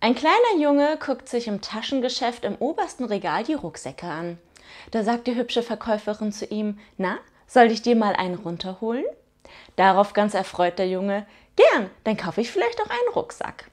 Ein kleiner Junge guckt sich im Taschengeschäft im obersten Regal die Rucksäcke an. Da sagt die hübsche Verkäuferin zu ihm, na, soll ich dir mal einen runterholen? Darauf ganz erfreut der Junge, gern, dann kaufe ich vielleicht auch einen Rucksack.